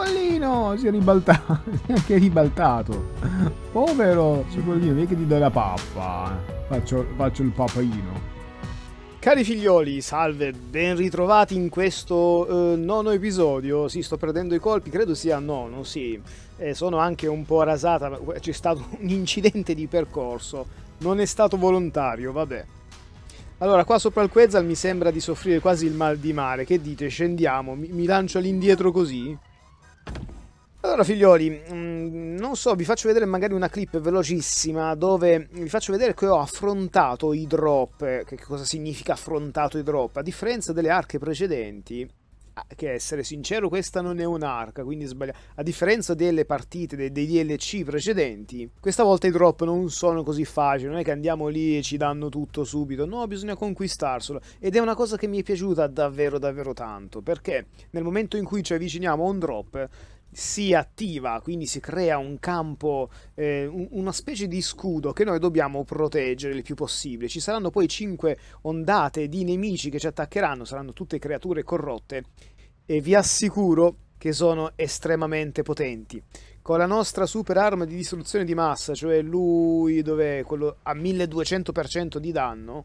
Cipollino! Si è ribaltato. Si è anche ribaltato. Povero Cipollino, vedi che ti do la pappa. Eh. Faccio, faccio il papaino Cari figlioli, salve, ben ritrovati in questo eh, nono episodio. Sì, sto perdendo i colpi, credo sia nono, sì. Eh, sono anche un po' rasata, eh, c'è stato un incidente di percorso. Non è stato volontario, vabbè. Allora, qua sopra il Quetzal mi sembra di soffrire quasi il mal di mare. Che dite, scendiamo? Mi, mi lancio all'indietro così? Allora figlioli, mm, non so, vi faccio vedere magari una clip velocissima dove vi faccio vedere che ho affrontato i drop, che cosa significa affrontato i drop, a differenza delle arche precedenti, che essere sincero questa non è un'arca, quindi sbaglio. a differenza delle partite, dei, dei DLC precedenti, questa volta i drop non sono così facili, non è che andiamo lì e ci danno tutto subito, no, bisogna conquistarselo, ed è una cosa che mi è piaciuta davvero davvero tanto, perché nel momento in cui ci avviciniamo a un drop si attiva, quindi si crea un campo, eh, una specie di scudo che noi dobbiamo proteggere il più possibile. Ci saranno poi 5 ondate di nemici che ci attaccheranno, saranno tutte creature corrotte e vi assicuro che sono estremamente potenti. Con la nostra super arma di distruzione di massa, cioè lui dov'è? Quello a 1200% di danno,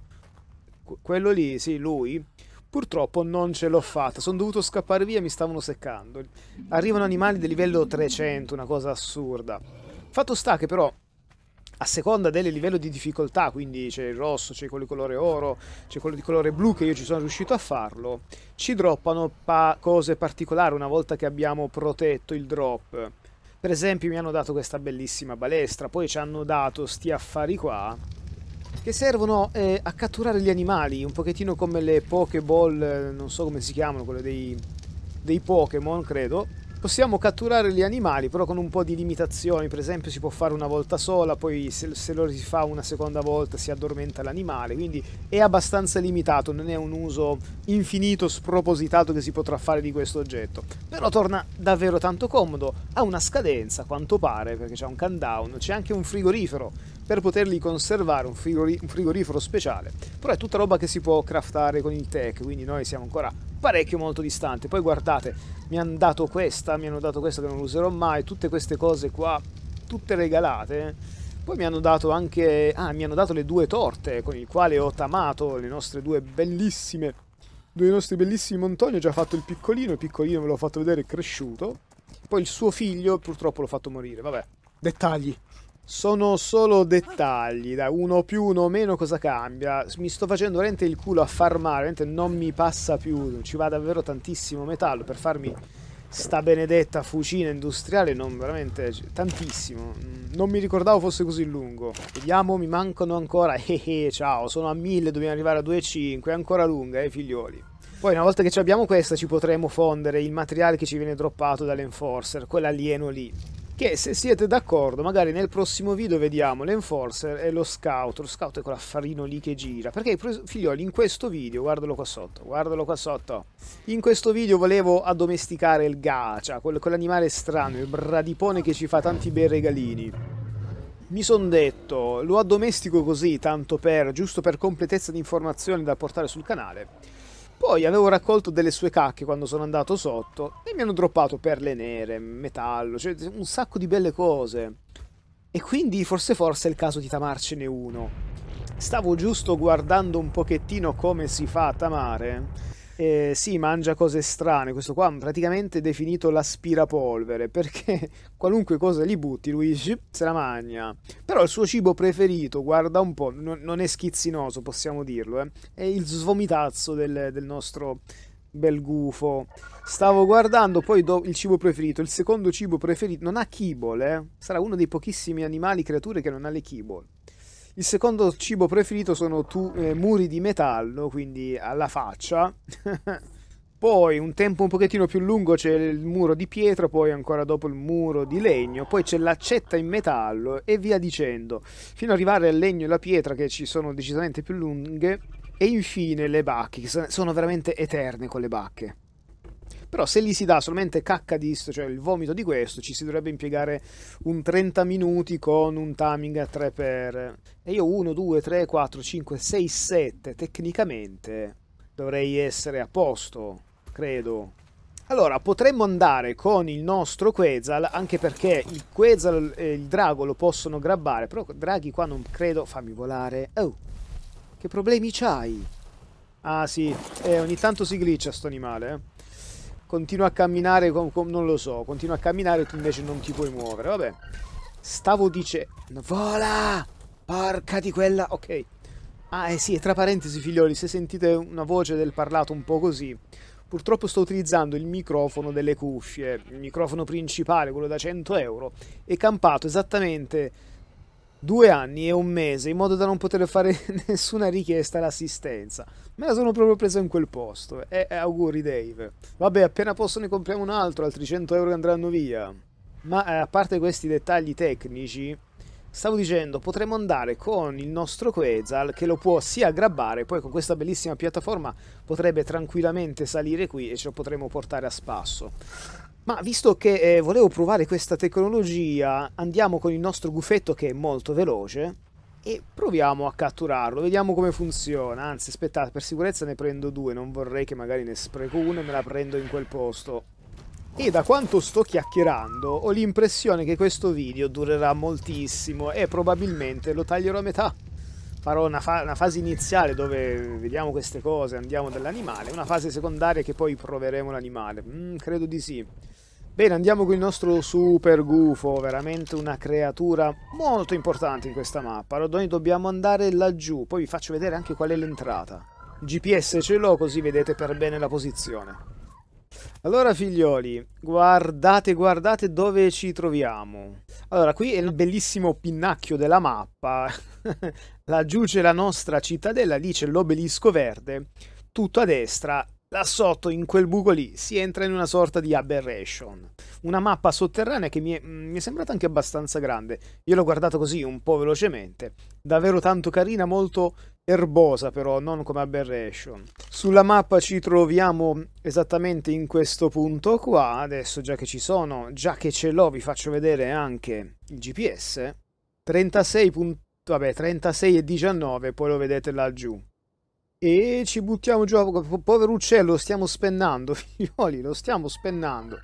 quello lì, sì, lui Purtroppo non ce l'ho fatta, sono dovuto scappare via, mi stavano seccando. Arrivano animali del livello 300, una cosa assurda. Fatto sta che però, a seconda del livello di difficoltà, quindi c'è il rosso, c'è quello di colore oro, c'è quello di colore blu che io ci sono riuscito a farlo, ci droppano pa cose particolari una volta che abbiamo protetto il drop. Per esempio mi hanno dato questa bellissima balestra, poi ci hanno dato sti affari qua che servono eh, a catturare gli animali, un pochettino come le Pokéball, non so come si chiamano, quelle dei, dei Pokémon, credo. Possiamo catturare gli animali, però con un po' di limitazioni, per esempio si può fare una volta sola, poi se, se lo si fa una seconda volta si addormenta l'animale, quindi è abbastanza limitato, non è un uso infinito, spropositato che si potrà fare di questo oggetto. Però torna davvero tanto comodo, ha una scadenza, quanto pare, perché c'è un countdown, c'è anche un frigorifero, per poterli conservare, un, frigori un frigorifero speciale. Però è tutta roba che si può craftare con il tech, quindi noi siamo ancora parecchio molto distanti. Poi guardate, mi hanno dato questa, mi hanno dato questa che non userò mai, tutte queste cose qua, tutte regalate. Eh. Poi mi hanno dato anche... Ah, mi hanno dato le due torte con il quale ho tamato le nostre due bellissime... Due nostri bellissimi montoni. Ho già fatto il piccolino, il piccolino ve l'ho fatto vedere cresciuto. Poi il suo figlio purtroppo l'ho fatto morire, vabbè. Dettagli. Sono solo dettagli, da uno più, uno meno cosa cambia? Mi sto facendo veramente il culo a farmare, veramente non mi passa più, ci va davvero tantissimo metallo per farmi sta benedetta fucina industriale, non veramente, cioè, tantissimo. Non mi ricordavo fosse così lungo. Vediamo, mi mancano ancora, eh, eh, ciao, sono a 1000, dobbiamo arrivare a 2,5, è ancora lunga eh figlioli. Poi una volta che abbiamo questa ci potremo fondere il materiale che ci viene droppato dall'enforcer, quell'alieno lì che se siete d'accordo magari nel prossimo video vediamo l'enforcer e lo scout lo scout è quell'affarino lì che gira perché figlioli in questo video guardalo qua sotto guardalo qua sotto in questo video volevo addomesticare il gacha quell'animale strano il bradipone che ci fa tanti bei regalini mi sono detto, lo addomestico così, tanto per, giusto per completezza di informazioni da portare sul canale poi avevo raccolto delle sue cacche quando sono andato sotto e mi hanno droppato perle nere, metallo, cioè un sacco di belle cose. E quindi forse forse è il caso di tamarcene uno. Stavo giusto guardando un pochettino come si fa a tamare eh, sì, mangia cose strane. Questo qua è praticamente definito l'aspirapolvere perché qualunque cosa gli butti lui se la mangia. Però il suo cibo preferito, guarda un po', non, non è schizzinoso, possiamo dirlo, eh, è il svomitazzo del, del nostro bel gufo. Stavo guardando poi do, il cibo preferito, il secondo cibo preferito, non ha kibble, eh? sarà uno dei pochissimi animali, creature che non ha le kibble. Il secondo cibo preferito sono tu, eh, muri di metallo, quindi alla faccia. poi un tempo un pochettino più lungo c'è il muro di pietra, poi ancora dopo il muro di legno, poi c'è l'accetta in metallo e via dicendo, fino ad arrivare al legno e alla pietra che ci sono decisamente più lunghe e infine le bacche, che sono veramente eterne con le bacche. Però se gli si dà solamente cacca di sto, cioè il vomito di questo, ci si dovrebbe impiegare un 30 minuti con un timing a 3 per... E io 1, 2, 3, 4, 5, 6, 7, tecnicamente dovrei essere a posto, credo. Allora, potremmo andare con il nostro Quetzal, anche perché il Quetzal e il drago lo possono grabbare, però draghi qua non credo... Fammi volare. Oh, che problemi c'hai? Ah sì, eh, ogni tanto si glitcha sto animale, eh continua a camminare, con, con, non lo so, continua a camminare e tu invece non ti puoi muovere, vabbè. Stavo dicendo, vola, porca di quella, ok. Ah, eh sì, e tra parentesi, figlioli, se sentite una voce del parlato un po' così, purtroppo sto utilizzando il microfono delle cuffie, il microfono principale, quello da 100 euro, è campato esattamente due anni e un mese in modo da non poter fare nessuna richiesta all'assistenza. Me la sono proprio presa in quel posto. E eh, auguri Dave. Vabbè, appena posso ne compriamo un altro, altri 100 euro andranno via. Ma eh, a parte questi dettagli tecnici, stavo dicendo, potremmo andare con il nostro Quetzal che lo può sia aggrabbare, poi con questa bellissima piattaforma potrebbe tranquillamente salire qui e ce lo potremmo portare a spasso. Ma visto che eh, volevo provare questa tecnologia, andiamo con il nostro gufetto che è molto veloce e proviamo a catturarlo, vediamo come funziona. Anzi, aspettate, per sicurezza ne prendo due, non vorrei che magari ne spreco una e me la prendo in quel posto. E da quanto sto chiacchierando ho l'impressione che questo video durerà moltissimo e probabilmente lo taglierò a metà farò una, fa una, fase iniziale dove vediamo queste cose, andiamo dall'animale, una fase secondaria che poi proveremo l'animale. Mm, credo di sì. Bene, andiamo con il nostro super gufo, veramente una creatura molto importante in questa mappa. Allora, noi dobbiamo andare laggiù, poi vi faccio vedere anche qual è l'entrata. GPS ce l'ho così vedete per bene la posizione. Allora figlioli, guardate, guardate dove ci troviamo. Allora, qui è il bellissimo pinnacchio della mappa. Laggiù c'è la nostra cittadella, lì c'è l'obelisco verde. Tutto a destra Là sotto, in quel buco lì, si entra in una sorta di aberration. Una mappa sotterranea che mi è, mm, mi è sembrata anche abbastanza grande. Io l'ho guardata così, un po' velocemente. Davvero tanto carina, molto erbosa però, non come aberration. Sulla mappa ci troviamo esattamente in questo punto qua. Adesso già che ci sono, già che ce l'ho, vi faccio vedere anche il GPS. 36 punti vabbè 36 e 19 poi lo vedete laggiù e ci buttiamo giù. povero uccello, lo stiamo spennando, figlioli, lo stiamo spennando.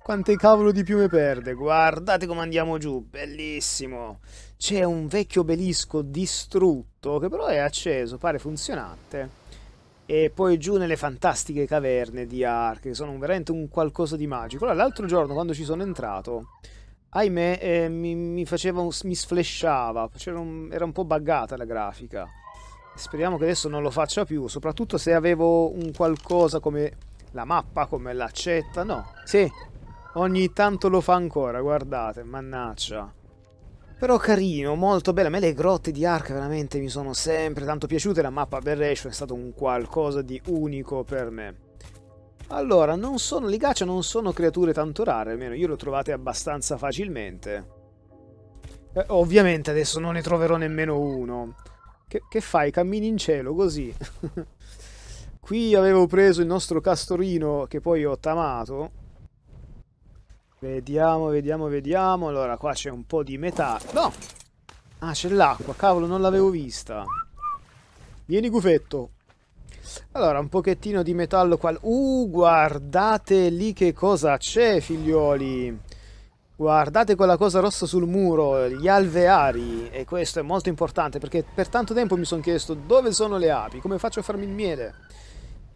Quante cavolo di piume perde, guardate come andiamo giù, bellissimo. C'è un vecchio obelisco distrutto che però è acceso, pare funzionante. E poi giù nelle fantastiche caverne di Ark, che sono veramente un qualcosa di magico. Allora, l'altro giorno quando ci sono entrato, ahimè, eh, mi, mi, faceva, mi sflesciava, un, era un po' buggata la grafica Speriamo che adesso non lo faccia più, soprattutto se avevo un qualcosa come la mappa, come l'accetta, no. Sì, ogni tanto lo fa ancora, guardate, mannaccia. Però carino, molto bello. A me le grotte di Ark veramente mi sono sempre tanto piaciute. La mappa Aberration è stato un qualcosa di unico per me. Allora, non sono ligaccia, non sono creature tanto rare, almeno io le ho trovate abbastanza facilmente. Eh, ovviamente adesso non ne troverò nemmeno uno. Che, che fai? Cammini in cielo così. Qui avevo preso il nostro castorino che poi ho tamato. Vediamo, vediamo, vediamo. Allora, qua c'è un po' di metà. No! Ah, c'è l'acqua. Cavolo, non l'avevo vista. Vieni, gufetto. Allora, un pochettino di metallo qua. Uh, guardate lì che cosa c'è, figlioli. Guardate quella cosa rossa sul muro, gli alveari, e questo è molto importante perché per tanto tempo mi sono chiesto dove sono le api, come faccio a farmi il miele?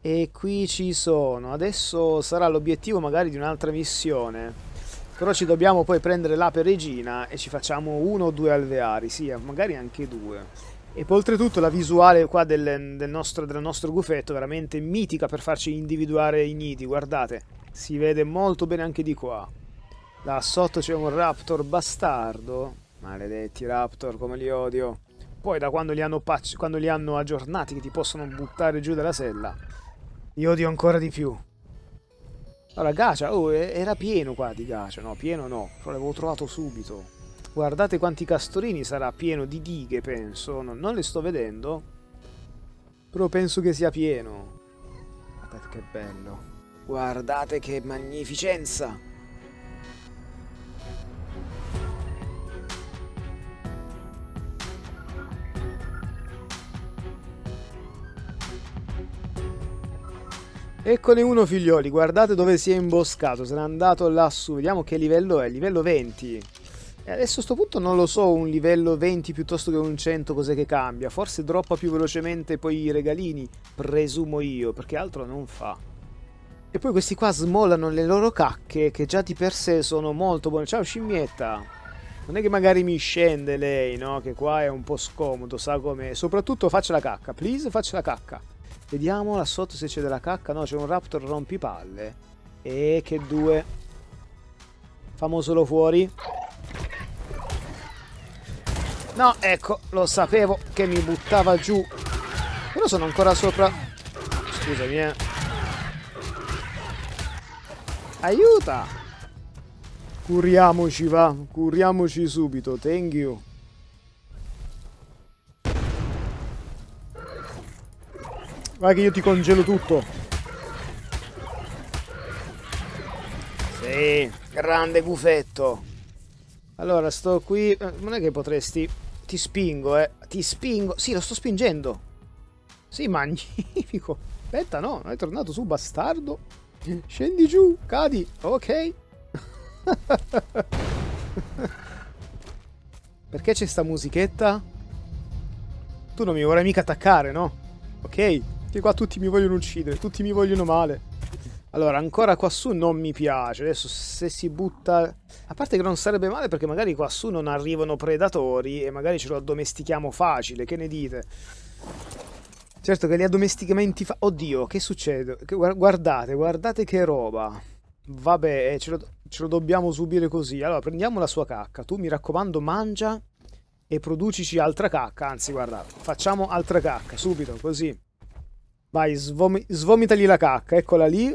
E qui ci sono, adesso sarà l'obiettivo magari di un'altra missione, però ci dobbiamo poi prendere l'ape regina e ci facciamo uno o due alveari, sì, eh, magari anche due. E poi oltretutto la visuale qua del, del, nostro, del nostro gufetto è veramente mitica per farci individuare i nidi, guardate, si vede molto bene anche di qua. Là sotto c'è un raptor bastardo. Maledetti raptor, come li odio. Poi da quando li hanno, quando li hanno aggiornati che ti possono buttare giù dalla sella. Li odio ancora di più. Allora, Gacia, oh, era pieno qua di Gacia, no, pieno no, però l'avevo trovato subito. Guardate quanti castorini sarà pieno di dighe, penso. No, non le sto vedendo, però penso che sia pieno. Guardate che bello. Guardate che magnificenza. Eccone uno figlioli, guardate dove si è imboscato, se n'è andato lassù, vediamo che livello è, livello 20. E adesso a sto punto non lo so, un livello 20 piuttosto che un 100 cos'è che cambia, forse droppa più velocemente poi i regalini, presumo io, perché altro non fa. E poi questi qua smollano le loro cacche che già di per sé sono molto buone. Ciao scimmietta! Non è che magari mi scende lei, no? Che qua è un po' scomodo, sa com'è. Soprattutto faccia la cacca, please faccia la cacca. Vediamo là sotto se c'è della cacca. No, c'è un raptor rompipalle. E che due. Famosolo fuori. No, ecco, lo sapevo che mi buttava giù. Però sono ancora sopra. Scusami, eh. Aiuta! Curiamoci, va. Curiamoci subito. Thank you. Vai che io ti congelo tutto. Sì, grande gufetto. Allora, sto qui... Eh, non è che potresti... Ti spingo, eh. Ti spingo. Sì, lo sto spingendo. Sì, magnifico. Aspetta, no. Non è tornato su, bastardo. Scendi giù, cadi. Ok. Perché c'è sta musichetta? Tu non mi vorrai mica attaccare, no? Ok. Che qua tutti mi vogliono uccidere, tutti mi vogliono male. Allora, ancora quassù non mi piace. Adesso se si butta... A parte che non sarebbe male perché magari quassù non arrivano predatori e magari ce lo addomestichiamo facile, che ne dite? Certo che gli addomesticamenti fa... Oddio, che succede? Guardate, guardate che roba. Vabbè, eh, ce lo, ce lo dobbiamo subire così. Allora, prendiamo la sua cacca. Tu, mi raccomando, mangia e producici altra cacca. Anzi, guarda, facciamo altra cacca, subito, così. Vai, svomi svomitagli la cacca, eccola lì.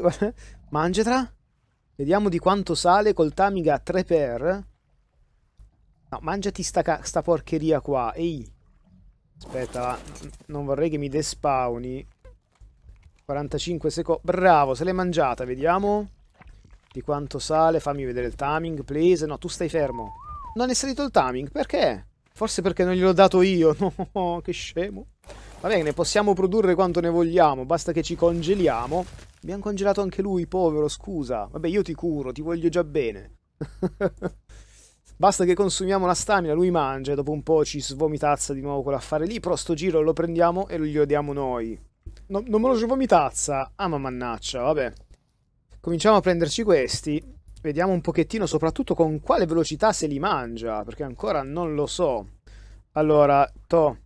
Mangetela. Vediamo di quanto sale col Tamiga 3 per. No, mangiati sta, sta porcheria qua. Ehi. Aspetta, non vorrei che mi despawni. 45 secondi. Bravo, se l'hai mangiata, vediamo. Di quanto sale, fammi vedere il timing, please. No, tu stai fermo. Non è salito il timing, perché? Forse perché non gliel'ho dato io. No, che scemo. Va bene, possiamo produrre quanto ne vogliamo, basta che ci congeliamo. Abbiamo congelato anche lui, povero, scusa. Vabbè, io ti curo, ti voglio già bene. basta che consumiamo la stamina, lui mangia e dopo un po' ci svomitazza di nuovo quell'affare lì, però sto giro lo prendiamo e glielo diamo noi. No, non me lo svomitazza? Ah, ma mannaccia, vabbè. Cominciamo a prenderci questi. Vediamo un pochettino soprattutto con quale velocità se li mangia, perché ancora non lo so. Allora, to...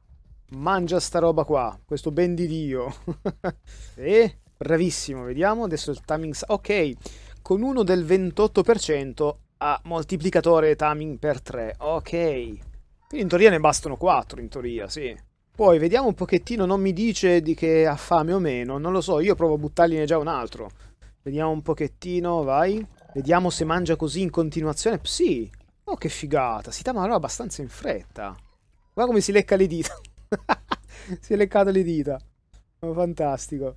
Mangia sta roba qua, questo ben di Dio. e bravissimo, vediamo adesso il timing. Ok, con uno del 28% ha moltiplicatore timing per 3. Ok, quindi in teoria ne bastano 4, in teoria, sì. Poi vediamo un pochettino, non mi dice di che ha fame o meno, non lo so, io provo a buttargliene già un altro. Vediamo un pochettino, vai. Vediamo se mangia così in continuazione. Sì, oh che figata, si tama allora abbastanza in fretta. Guarda come si lecca le dita. si è leccato le dita. Oh, fantastico.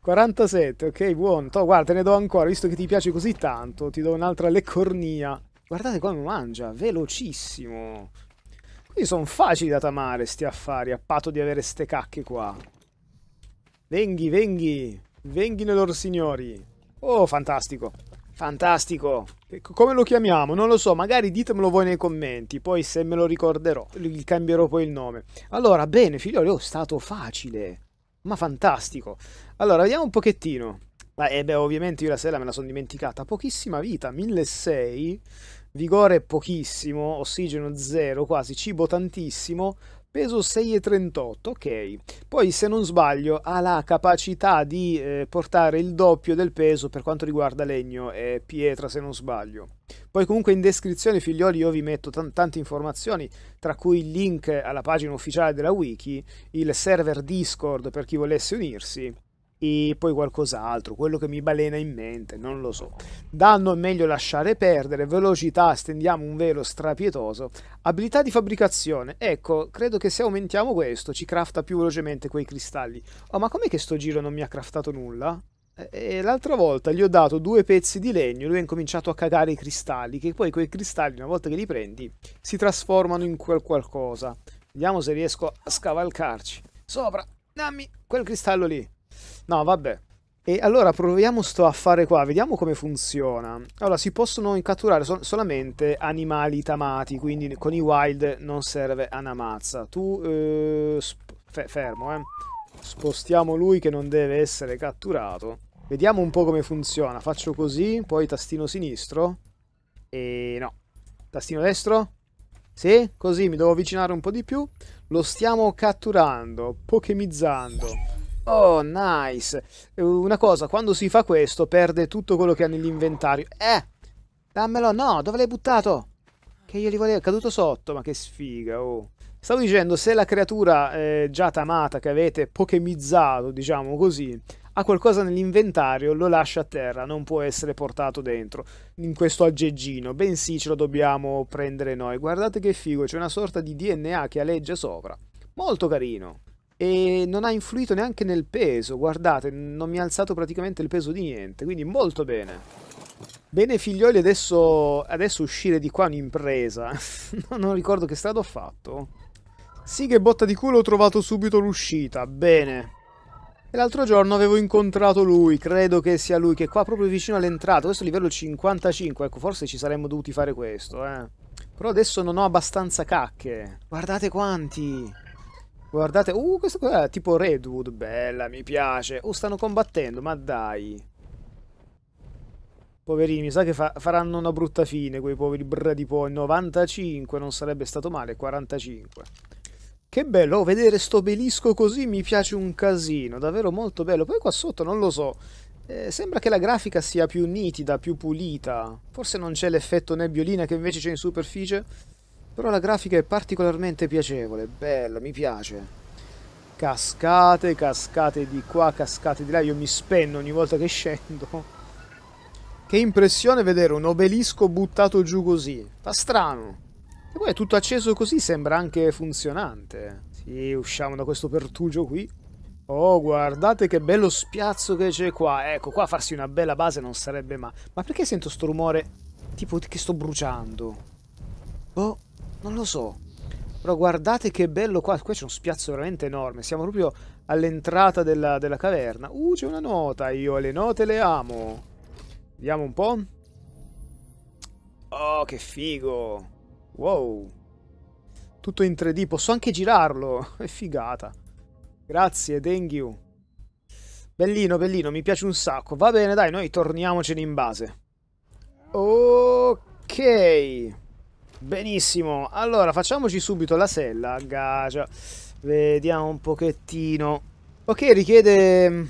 47, ok, buono. Toh, guarda, te ne do ancora, visto che ti piace così tanto, ti do un'altra leccornia. Guardate come mangia, velocissimo. Quindi sono facili da tamare sti affari, a patto di avere ste cacche qua. Venghi, venghi, Venghi, loro signori. Oh, fantastico. Fantastico. Come lo chiamiamo? Non lo so, magari ditemelo voi nei commenti, poi se me lo ricorderò, gli cambierò poi il nome. Allora, bene, figlioli, oh, è stato facile, ma fantastico. Allora, vediamo un pochettino. Ah, beh, ovviamente io la sera me la sono dimenticata. Pochissima vita, 1600, vigore pochissimo, ossigeno zero quasi, cibo tantissimo, peso 6,38, ok. Poi se non sbaglio ha la capacità di eh, portare il doppio del peso per quanto riguarda legno e pietra se non sbaglio. Poi comunque in descrizione figlioli io vi metto tante informazioni, tra cui il link alla pagina ufficiale della wiki, il server Discord per chi volesse unirsi e poi qualcos'altro, quello che mi balena in mente, non lo so. Danno è meglio lasciare perdere, velocità stendiamo un velo strapietoso, abilità di fabbricazione, ecco, credo che se aumentiamo questo ci crafta più velocemente quei cristalli. Oh, ma com'è che sto giro non mi ha craftato nulla? E l'altra volta gli ho dato due pezzi di legno, lui ha incominciato a cagare i cristalli, che poi quei cristalli una volta che li prendi si trasformano in quel qualcosa. Vediamo se riesco a scavalcarci. Sopra, dammi quel cristallo lì. No, vabbè. E allora proviamo sto affare qua, vediamo come funziona. Allora, si possono catturare sol solamente animali tamati, quindi con i wild non serve una mazza. Tu, eh, fermo, eh. Spostiamo lui che non deve essere catturato. Vediamo un po' come funziona. Faccio così, poi tastino sinistro. E no. Tastino destro? Sì, così mi devo avvicinare un po' di più. Lo stiamo catturando, pokemizzando. Oh, nice. Eh, una cosa, quando si fa questo perde tutto quello che ha nell'inventario. Eh, dammelo, no, dove l'hai buttato? Che io li volevo, è caduto sotto, ma che sfiga, oh. Stavo dicendo, se la creatura eh, già tamata che avete pokemizzato, diciamo così, ha qualcosa nell'inventario, lo lascia a terra, non può essere portato dentro, in questo aggeggino, bensì ce lo dobbiamo prendere noi. Guardate che figo, c'è una sorta di DNA che aleggia sopra. Molto carino e non ha influito neanche nel peso, guardate, non mi ha alzato praticamente il peso di niente, quindi molto bene. Bene figlioli, adesso, adesso uscire di qua è un'impresa, non ricordo che strada ho fatto. Sì che botta di culo ho trovato subito l'uscita, bene. E l'altro giorno avevo incontrato lui, credo che sia lui, che è qua proprio vicino all'entrata, questo è livello 55, ecco, forse ci saremmo dovuti fare questo, eh. Però adesso non ho abbastanza cacche. Guardate quanti! Guardate, uh, questo qua è tipo Redwood, bella, mi piace. Oh, stanno combattendo, ma dai. Poverini, mi sa che fa faranno una brutta fine quei poveri poi. 95 non sarebbe stato male, 45. Che bello, oh, vedere sto obelisco così mi piace un casino, davvero molto bello. Poi qua sotto, non lo so, eh, sembra che la grafica sia più nitida, più pulita. Forse non c'è l'effetto nebbiolina che invece c'è in superficie. Però la grafica è particolarmente piacevole, bella, mi piace. Cascate, cascate di qua, cascate di là, io mi spenno ogni volta che scendo. Che impressione vedere un obelisco buttato giù così. Fa strano. E poi è tutto acceso così, sembra anche funzionante. Sì, usciamo da questo pertugio qui. Oh, guardate che bello spiazzo che c'è qua. Ecco, qua farsi una bella base non sarebbe ma... Ma perché sento sto rumore? Tipo che sto bruciando. Oh... Non lo so. Però guardate che bello qua. Qua c'è uno spiazzo veramente enorme. Siamo proprio all'entrata della, della, caverna. Uh, c'è una nota. Io le note le amo. Vediamo un po'. Oh, che figo. Wow. Tutto in 3D. Posso anche girarlo. È figata. Grazie, Dengyu. Bellino, bellino. Mi piace un sacco. Va bene, dai. Noi torniamocene in base. Ok. Benissimo, allora facciamoci subito la sella, a gagia. Vediamo un pochettino. Ok, richiede,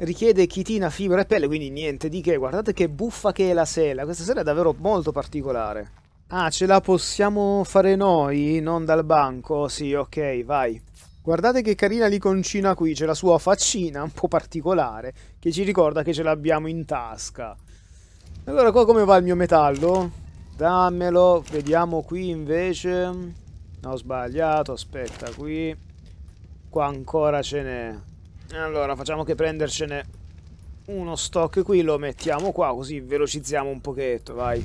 richiede chitina, fibra e pelle, quindi niente di che. Guardate che buffa che è la sella. Questa sella è davvero molto particolare. Ah, ce la possiamo fare noi? Non dal banco? Sì, ok, vai. Guardate che carina l'iconcina qui, c'è la sua faccina un po' particolare che ci ricorda che ce l'abbiamo in tasca. Allora qua come va il mio metallo? Dammelo, vediamo qui invece. No, ho sbagliato, aspetta, qui. Qua ancora ce n'è. Allora, facciamo che prendercene uno stock qui, lo mettiamo qua, così velocizziamo un pochetto, vai.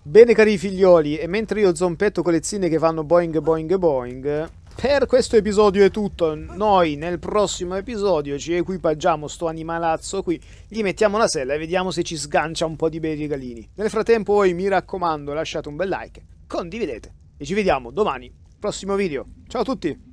Bene cari figlioli, e mentre io zompetto con le zine che fanno boing boing boing, per questo episodio è tutto, noi nel prossimo episodio ci equipaggiamo sto animalazzo qui, gli mettiamo la sella e vediamo se ci sgancia un po' di bei regalini. Nel frattempo voi mi raccomando lasciate un bel like, condividete e ci vediamo domani, prossimo video. Ciao a tutti!